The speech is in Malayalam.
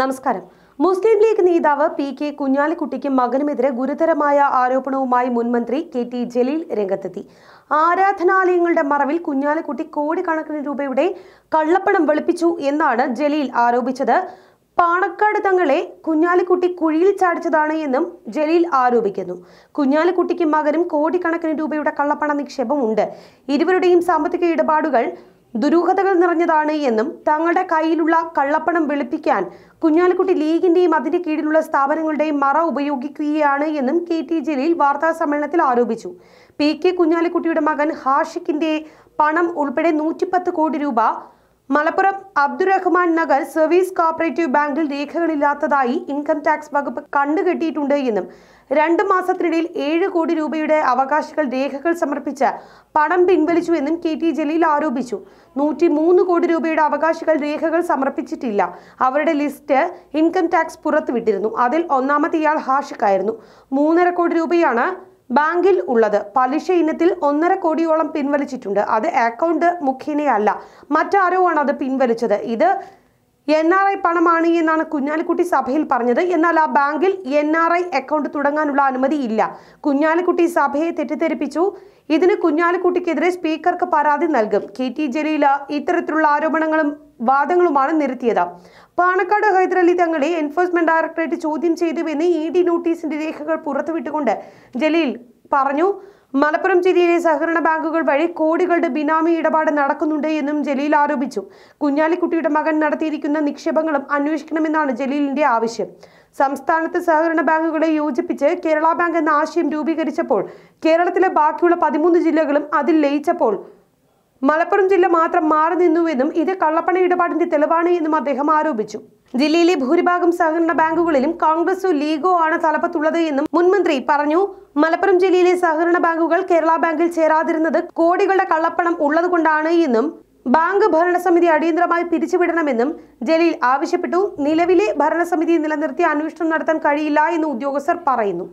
നമസ്കാരം മുസ്ലിം ലീഗ് നേതാവ് പി കെ കുഞ്ഞാലിക്കുട്ടിക്കും മകനുമെതിരെ ഗുരുതരമായ ആരോപണവുമായി മുൻമന്ത്രി കെ ടി ജലീൽ രംഗത്തെത്തി ആരാധനാലയങ്ങളുടെ മറവിൽ കുഞ്ഞാലിക്കുട്ടി കോടിക്കണക്കിന് രൂപയുടെ കള്ളപ്പണം വെളുപ്പിച്ചു എന്നാണ് ജലീൽ ആരോപിച്ചത് പാണക്കാട് തങ്ങളെ കുഞ്ഞാലിക്കുട്ടി കുഴിയിൽ ചാടിച്ചതാണ് എന്നും ജലീൽ ആരോപിക്കുന്നു കുഞ്ഞാലിക്കുട്ടിക്കും മകനും കോടിക്കണക്കിന് രൂപയുടെ കള്ളപ്പണ നിക്ഷേപമുണ്ട് ഇരുവരുടെയും സാമ്പത്തിക ഇടപാടുകൾ ദുരൂഹതകൾ നിറഞ്ഞതാണ് എന്നും തങ്ങളുടെ കയ്യിലുള്ള കള്ളപ്പണം വെളുപ്പിക്കാൻ കുഞ്ഞാലിക്കുട്ടി ലീഗിന്റെയും അതിന്റെ കീഴിലുള്ള സ്ഥാപനങ്ങളുടെയും മറ ഉപയോഗിക്കുകയാണ് എന്നും കെ ടി ജലീൽ വാർത്താ സമ്മേളനത്തിൽ ആരോപിച്ചു പി കെ കുഞ്ഞാലിക്കുട്ടിയുടെ മകൻ ഹാഷിക്കിന്റെ പണം ഉൾപ്പെടെ നൂറ്റിപ്പത്ത് കോടി രൂപ മലപ്പുറം അബ്ദുറഹ്മാൻ നഗർ സർവീസ് കോപ്പറേറ്റീവ് ബാങ്കിൽ രേഖകളില്ലാത്തതായി ഇൻകം ടാക്സ് വകുപ്പ് കണ്ടുകെട്ടിയിട്ടുണ്ട് എന്നും രണ്ട് മാസത്തിനിടയിൽ ഏഴ് കോടി രൂപയുടെ അവകാശികൾ രേഖകൾ സമർപ്പിച്ച് പണം പിൻവലിച്ചു എന്നും കെ ടി ജലീൽ ആരോപിച്ചു നൂറ്റി മൂന്ന് കോടി രൂപയുടെ അവകാശികൾ രേഖകൾ സമർപ്പിച്ചിട്ടില്ല അവരുടെ ലിസ്റ്റ് ഇൻകം ടാക്സ് പുറത്തുവിട്ടിരുന്നു അതിൽ ഒന്നാമത്തെ ഇയാൾ ഹാഷിക്കായിരുന്നു മൂന്നര കോടി രൂപയാണ് ബാങ്കിൽ ഉള്ളത് പലിശ ഇനത്തിൽ ഒന്നര കോടിയോളം പിൻവലിച്ചിട്ടുണ്ട് അത് അക്കൗണ്ട് മുഖേനയല്ല മറ്റാരോ ആണ് അത് പിൻവലിച്ചത് ഇത് എൻ ആർ ഐ പണമാണ് എന്നാണ് കുഞ്ഞാലിക്കുട്ടി സഭയിൽ പറഞ്ഞത് എന്നാൽ ആ ബാങ്കിൽ എൻ ആർ ഐ അക്കൗണ്ട് തുടങ്ങാനുള്ള അനുമതി ഇല്ല കുഞ്ഞാലിക്കുട്ടി സഭയെ തെറ്റിദ്ധരിപ്പിച്ചു ഇതിന് കുഞ്ഞാലിക്കുട്ടിക്കെതിരെ സ്പീക്കർക്ക് പരാതി നൽകും കെ ടി ജലീല ഇത്തരത്തിലുള്ള ആരോപണങ്ങളും വാദങ്ങളുമാണ് നിരത്തിയത് പാണക്കാട് ഹൈദരലി തങ്ങളെ എൻഫോഴ്സ്മെന്റ് ഡയറക്ടറേറ്റ് ചോദ്യം ചെയ്തുവെന്ന് ഇ ഡി നോട്ടീസിന്റെ രേഖകൾ പുറത്തുവിട്ടുകൊണ്ട് ജലീൽ പറഞ്ഞു മലപ്പുറം ജില്ലയിലെ സഹകരണ ബാങ്കുകൾ വഴി കോടികളുടെ ബിനാമി ഇടപാട് നടക്കുന്നുണ്ട് എന്നും ജലീൽ ആരോപിച്ചു കുഞ്ഞാലിക്കുട്ടിയുടെ മകൻ നടത്തിയിരിക്കുന്ന നിക്ഷേപങ്ങളും അന്വേഷിക്കണമെന്നാണ് ജലീലിന്റെ ആവശ്യം സംസ്ഥാനത്ത് സഹകരണ ബാങ്കുകളെ യോജിപ്പിച്ച് കേരള ബാങ്ക് എന്ന ആശയം രൂപീകരിച്ചപ്പോൾ കേരളത്തിലെ ബാക്കിയുള്ള പതിമൂന്ന് ജില്ലകളും അതിൽ ലയിച്ചപ്പോൾ മലപ്പുറം ജില്ല മാത്രം മാറി നിന്നുവെന്നും ഇത് കള്ളപ്പണ ഇടപാടിന്റെ തെളിവാണ് എന്നും അദ്ദേഹം ആരോപിച്ചു ജില്ലയിലെ ഭൂരിഭാഗം സഹകരണ ബാങ്കുകളിലും കോൺഗ്രസോ ലീഗോ ആണ് തലപ്പത്തുള്ളത് എന്നും മുൻമന്ത്രി പറഞ്ഞു മലപ്പുറം ജില്ലയിലെ സഹകരണ ബാങ്കുകൾ കേരള ബാങ്കിൽ ചേരാതിരുന്നത് കോടികളുടെ കള്ളപ്പണം ഉള്ളതുകൊണ്ടാണ് എന്നും ബാങ്ക് ഭരണസമിതി അടിയന്തരമായി പിരിച്ചുവിടണമെന്നും ജലീൽ ആവശ്യപ്പെട്ടു നിലവിലെ ഭരണസമിതി നിലനിർത്തി അന്വേഷണം നടത്താൻ കഴിയില്ല എന്ന് ഉദ്യോഗസ്ഥർ പറയുന്നു